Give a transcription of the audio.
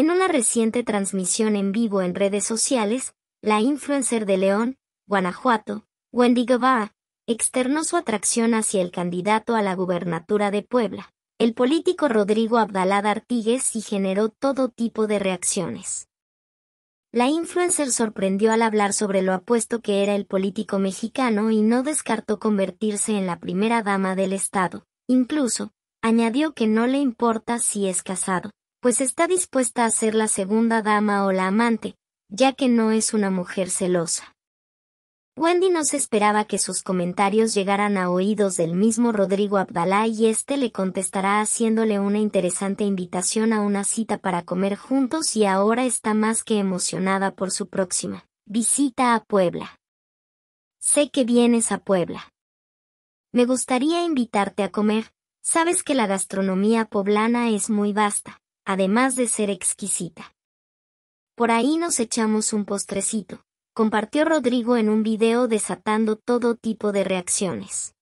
En una reciente transmisión en vivo en redes sociales, la influencer de León, Guanajuato, Wendy Guevara, externó su atracción hacia el candidato a la gubernatura de Puebla, el político Rodrigo Abdalada Artigues, y generó todo tipo de reacciones. La influencer sorprendió al hablar sobre lo apuesto que era el político mexicano y no descartó convertirse en la primera dama del Estado. Incluso, añadió que no le importa si es casado pues está dispuesta a ser la segunda dama o la amante, ya que no es una mujer celosa. Wendy no se esperaba que sus comentarios llegaran a oídos del mismo Rodrigo Abdalá y este le contestará haciéndole una interesante invitación a una cita para comer juntos y ahora está más que emocionada por su próxima visita a Puebla. Sé que vienes a Puebla. Me gustaría invitarte a comer, sabes que la gastronomía poblana es muy vasta, además de ser exquisita. Por ahí nos echamos un postrecito, compartió Rodrigo en un video desatando todo tipo de reacciones.